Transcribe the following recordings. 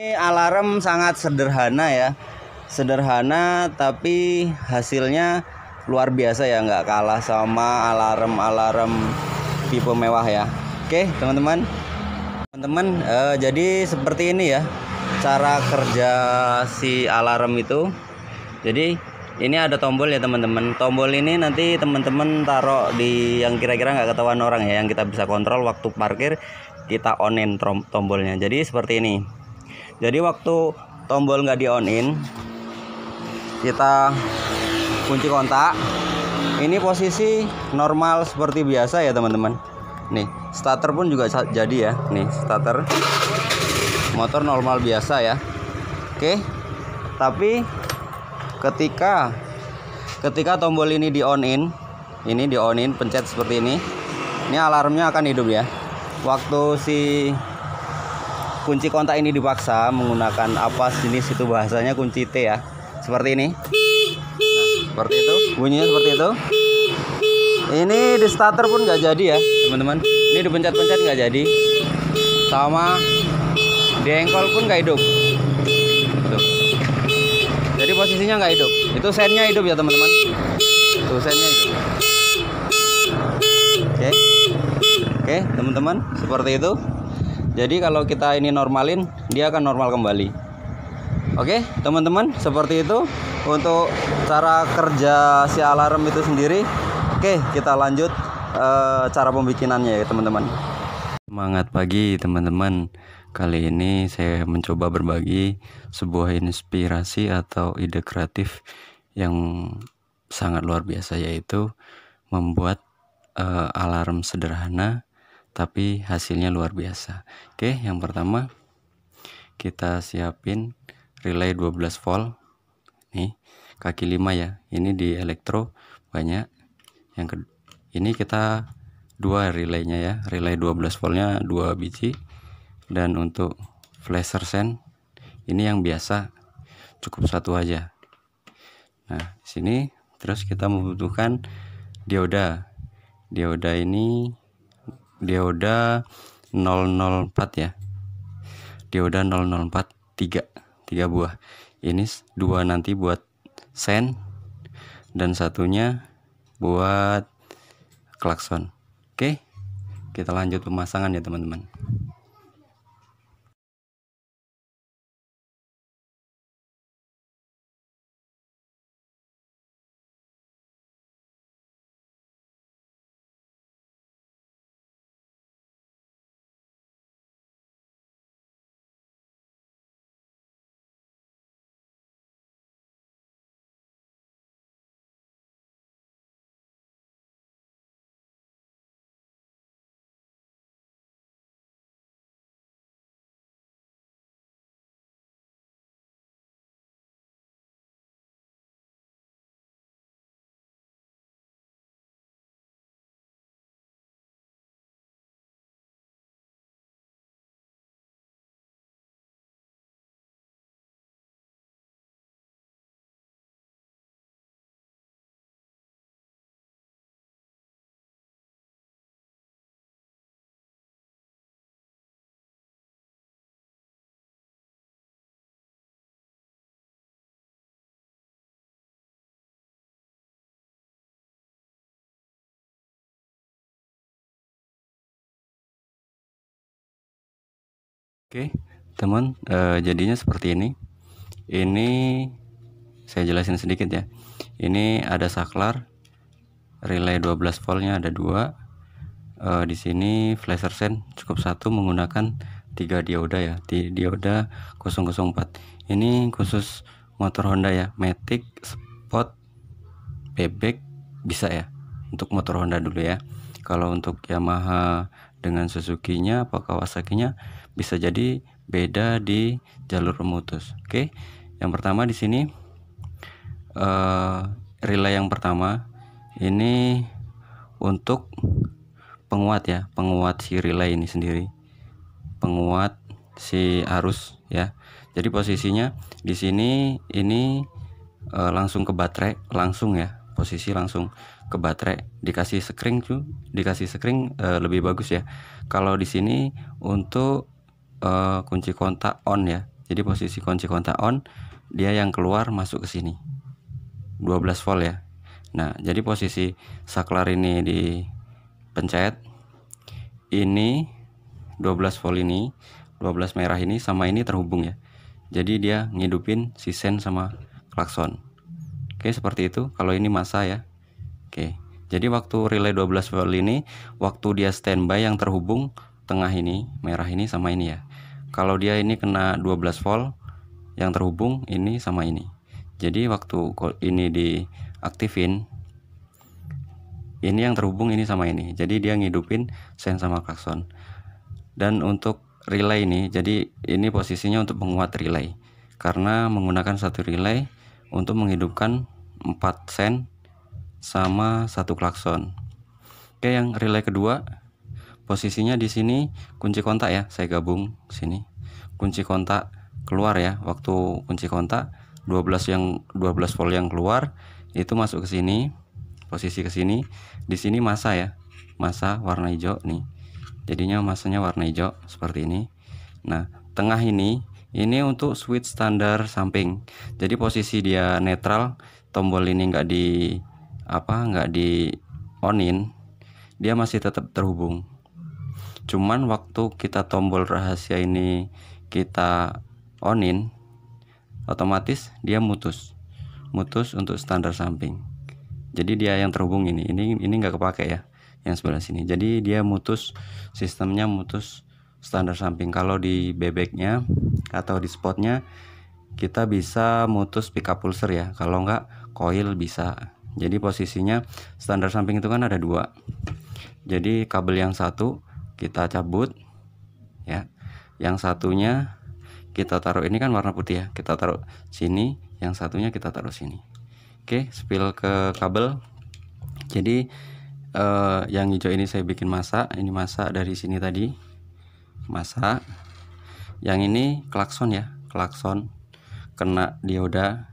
Ini alarm sangat sederhana ya. Sederhana tapi hasilnya luar biasa ya nggak kalah sama alarm-alarm tipe mewah ya. Oke teman-teman. Teman-teman eh, jadi seperti ini ya cara kerja si alarm itu. Jadi ini ada tombol ya teman-teman. Tombol ini nanti teman-teman taruh di yang kira-kira nggak ketahuan orang ya yang kita bisa kontrol waktu parkir kita onin tombolnya. Jadi seperti ini jadi waktu tombol nggak di on in kita kunci kontak ini posisi normal seperti biasa ya teman-teman nih starter pun juga jadi ya nih starter motor normal biasa ya oke tapi ketika ketika tombol ini di on in ini di on in pencet seperti ini ini alarmnya akan hidup ya waktu si kunci kontak ini dipaksa menggunakan apa jenis itu bahasanya kunci T ya seperti ini nah, seperti itu bunyinya seperti itu ini di starter pun nggak jadi ya teman-teman ini dipencet-pencet nggak jadi sama dengkol pun nggak hidup Tuh. jadi posisinya nggak hidup itu sennya hidup ya teman-teman tuh sennya hidup oke okay. oke okay, teman-teman seperti itu jadi kalau kita ini normalin, dia akan normal kembali. Oke, teman-teman, seperti itu untuk cara kerja si alarm itu sendiri. Oke, kita lanjut e, cara pembikinannya ya, teman-teman. Semangat pagi, teman-teman. Kali ini saya mencoba berbagi sebuah inspirasi atau ide kreatif yang sangat luar biasa yaitu membuat uh, alarm sederhana tapi hasilnya luar biasa oke yang pertama kita siapin relay 12 volt nih kaki 5 ya ini di elektro banyak yang ke ini kita dua relaynya ya relay 12 voltnya dua biji dan untuk flasher sen ini yang biasa cukup satu aja nah sini terus kita membutuhkan dioda dioda ini dioda 004 ya dioda 004 3 3 buah ini dua nanti buat sen dan satunya buat klakson oke kita lanjut pemasangan ya teman-teman Oke, teman, uh, jadinya seperti ini. Ini saya jelasin sedikit ya. Ini ada saklar, relay 12 voltnya ada dua. Uh, di sini flasher sen cukup satu menggunakan tiga dioda ya, di dioda 004. Ini khusus motor Honda ya, Matic, Spot, Bebek bisa ya. Untuk motor Honda dulu ya. Kalau untuk Yamaha dengan Suzuki-nya apa Kawasaki-nya bisa jadi beda di jalur pemutus. Oke, yang pertama di sini uh, relay yang pertama ini untuk penguat ya, penguat si relay ini sendiri, penguat si arus ya. Jadi posisinya di sini ini uh, langsung ke baterai, langsung ya, posisi langsung ke baterai dikasih sekring tuh dikasih sekring e, lebih bagus ya kalau di sini untuk uh, kunci kontak on ya jadi posisi kunci kontak on dia yang keluar masuk ke sini 12 volt ya nah jadi posisi saklar ini di pencet ini 12 volt ini 12 merah ini sama ini terhubung ya jadi dia ngidupin si sen sama klakson oke seperti itu kalau ini masa ya oke jadi waktu relay 12 volt ini waktu dia standby yang terhubung tengah ini merah ini sama ini ya kalau dia ini kena 12 volt yang terhubung ini sama ini jadi waktu ini diaktifin ini yang terhubung ini sama ini jadi dia ngidupin sen sama klakson dan untuk relay ini jadi ini posisinya untuk menguat relay karena menggunakan satu relay untuk menghidupkan 4 sen sama satu klakson oke yang relay kedua posisinya di sini kunci kontak ya saya gabung sini kunci kontak keluar ya waktu kunci kontak 12 yang 12 volt yang keluar itu masuk ke sini posisi ke sini di sini masa ya masa warna hijau nih jadinya masanya warna hijau seperti ini nah tengah ini ini untuk switch standar samping jadi posisi dia netral tombol ini enggak di apa enggak di onin dia masih tetap terhubung cuman waktu kita tombol rahasia ini kita onin otomatis dia mutus mutus untuk standar samping jadi dia yang terhubung ini ini ini nggak kepake ya yang sebelah sini jadi dia mutus sistemnya mutus standar samping kalau di bebeknya atau di spotnya kita bisa mutus pickup pulser ya kalau nggak coil bisa jadi posisinya standar samping itu kan ada dua jadi kabel yang satu kita cabut ya yang satunya kita taruh ini kan warna putih ya kita taruh sini yang satunya kita taruh sini oke spill ke kabel jadi eh, yang hijau ini saya bikin masak ini masak dari sini tadi masak yang ini klakson ya klakson kena dioda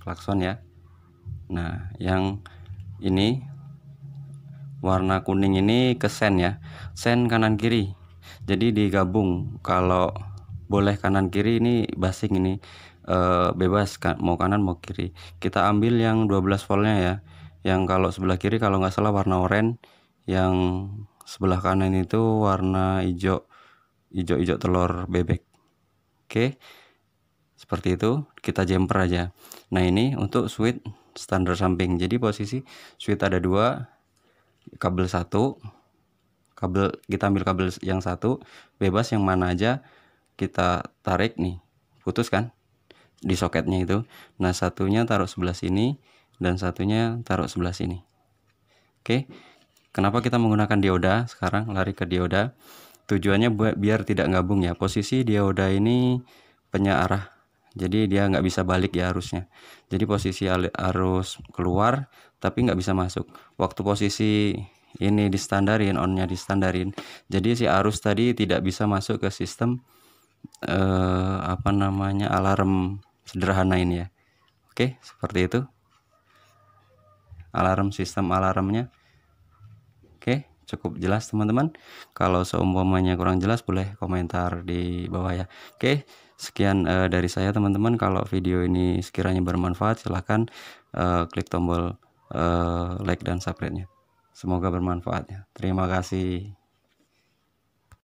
klakson ya nah yang ini warna kuning ini ke sen ya sen kanan kiri jadi digabung kalau boleh kanan kiri ini basing ini e, bebas kan mau kanan mau kiri kita ambil yang 12 voltnya ya yang kalau sebelah kiri kalau nggak salah warna oranye yang sebelah kanan itu warna hijau hijau-hijau telur bebek oke seperti itu kita jumper aja nah ini untuk switch standar samping jadi posisi switch ada dua kabel satu kabel kita ambil kabel yang satu bebas yang mana aja kita tarik nih putus kan di soketnya itu nah satunya taruh sebelah sini dan satunya taruh sebelah sini oke kenapa kita menggunakan dioda sekarang lari ke dioda tujuannya buat biar tidak gabung ya posisi dioda ini punya arah jadi dia nggak bisa balik ya arusnya jadi posisi arus keluar tapi nggak bisa masuk waktu posisi ini di distandarin onnya distandarin jadi si arus tadi tidak bisa masuk ke sistem eh, apa namanya alarm sederhana ini ya oke seperti itu alarm sistem alarmnya oke cukup jelas teman-teman kalau seumpamanya kurang jelas boleh komentar di bawah ya oke sekian uh, dari saya teman-teman kalau video ini sekiranya bermanfaat silahkan uh, klik tombol Eh, like dan subscribe-nya. Semoga bermanfaat ya. Terima kasih.